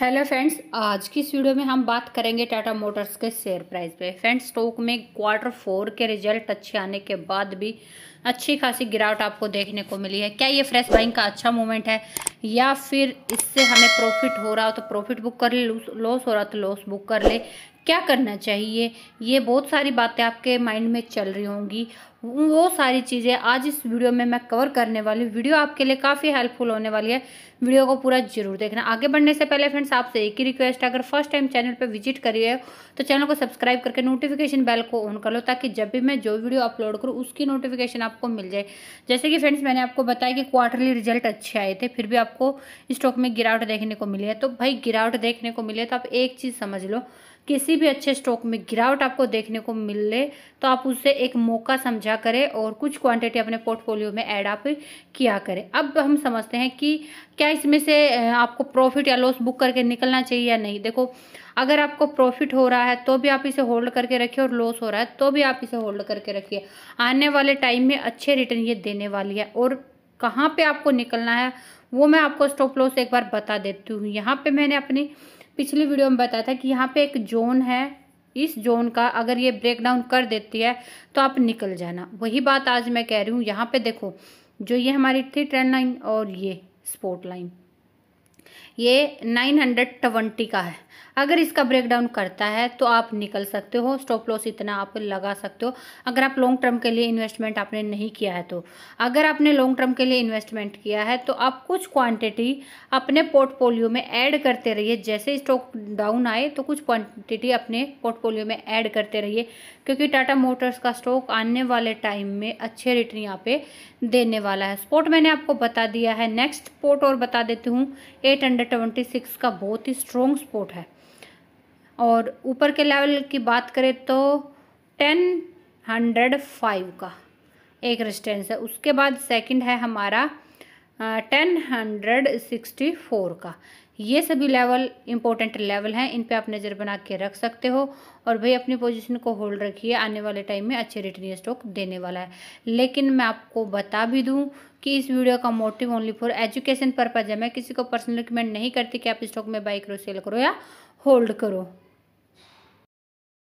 hello friends आज की इस वीडियो में हम बात करेंगे टाटा मोटर्स के शेयर प्राइस पे फ्रेंड्स स्टॉक में क्वार्टर फोर के रिजल्ट अच्छे आने के बाद भी अच्छी खासी गिरावट आपको देखने को मिली है क्या ये फ्रेश बाइंग का अच्छा मोमेंट है या फिर इससे हमें प्रॉफिट हो रहा हो तो प्रॉफिट बुक कर ले लॉस हो रहा तो लॉस बुक कर ले क्या करना चाहिए ये बहुत सारी बातें आपके माइंड में चल रही होंगी वो सारी चीज़ें आज इस वीडियो में मैं कवर करने वाली हूँ वीडियो आपके लिए काफ़ी हेल्पफुल होने वाली है वीडियो को पूरा जरूर देखना आगे बढ़ने से पहले फ्रेंड्स आपसे एक ही रिक्वेस्ट है अगर फर्स्ट टाइम चैनल पर विजिट करिए तो चैनल को सब्सक्राइब करके नोटिफिकेशन बेल को ऑन कर लो ताकि जब भी मैं जो वीडियो अपलोड करूँ उसकी नोटिफिकेशन आप आपको मिल जाए जैसे कि फ्रेंड्स मैंने आपको बताया कि क्वार्टरली रिजल्ट अच्छे आए थे फिर भी आपको स्टॉक में गिरावट देखने को मिली है तो भाई गिरावट देखने को मिले तो आप एक चीज़ समझ लो किसी भी अच्छे स्टॉक में गिरावट आपको देखने को मिले तो आप उससे एक मौका समझा करें और कुछ क्वांटिटी अपने पोर्टफोलियो में ऐड आप किया करें अब हम समझते हैं कि क्या इसमें से आपको प्रॉफिट या लॉस बुक करके निकलना चाहिए या नहीं देखो अगर आपको प्रॉफिट हो रहा है तो भी आप इसे होल्ड करके रखिए और लॉस हो रहा है तो भी आप इसे होल्ड करके रखिए आने वाले टाइम में अच्छे रिटर्न ये देने वाली है और कहाँ पे आपको निकलना है वो मैं आपको स्टॉप लॉस एक बार बता देती हूँ यहाँ पे मैंने अपनी पिछली वीडियो में बताया था कि यहाँ पे एक जोन है इस जोन का अगर ये ब्रेक डाउन कर देती है तो आप निकल जाना वही बात आज मैं कह रही हूँ यहाँ पे देखो जो ये हमारी थी ट्रेंड लाइन और ये स्पोर्ट लाइन ये नाइन हंड्रेड ट्वेंटी का है अगर इसका ब्रेक डाउन करता है तो आप निकल सकते हो स्टॉप लॉस इतना आप लगा सकते हो अगर आप लॉन्ग टर्म के लिए इन्वेस्टमेंट आपने नहीं किया है तो अगर आपने लॉन्ग टर्म के लिए इन्वेस्टमेंट किया है तो आप कुछ क्वांटिटी अपने पोर्टफोलियो में ऐड करते रहिए जैसे स्टॉक डाउन आए तो कुछ क्वांटिटी अपने पोर्टफोलियो में ऐड करते रहिए क्योंकि टाटा मोटर्स का स्टॉक आने वाले टाइम में अच्छे रिटर्न यहाँ पे देने वाला है स्पोर्ट मैंने आपको बता दिया है नेक्स्ट पोर्ट और बता देती हूँ at cricket under twenty six का बहुत ही स्ट्रॉन्ग स्पोर्ट है और ऊपर के लेवल की बात करें तो टेन हंड्रेड फाइव का एक रेस्टेंस है उसके बाद सेकंड है हमारा टेन हंड्रेड सिक्सटी फोर का ये सभी लेवल इंपॉर्टेंट लेवल हैं इन पे आप नज़र बना के रख सकते हो और भाई अपनी पोजीशन को होल्ड रखिए आने वाले टाइम में अच्छे रिटर्न ये स्टॉक देने वाला है लेकिन मैं आपको बता भी दूं कि इस वीडियो का motive only for education purpose है मैं किसी को पर्सनल रिकमेंड नहीं करती कि आप स्टॉक में बाई करो सेल करो या होल्ड करो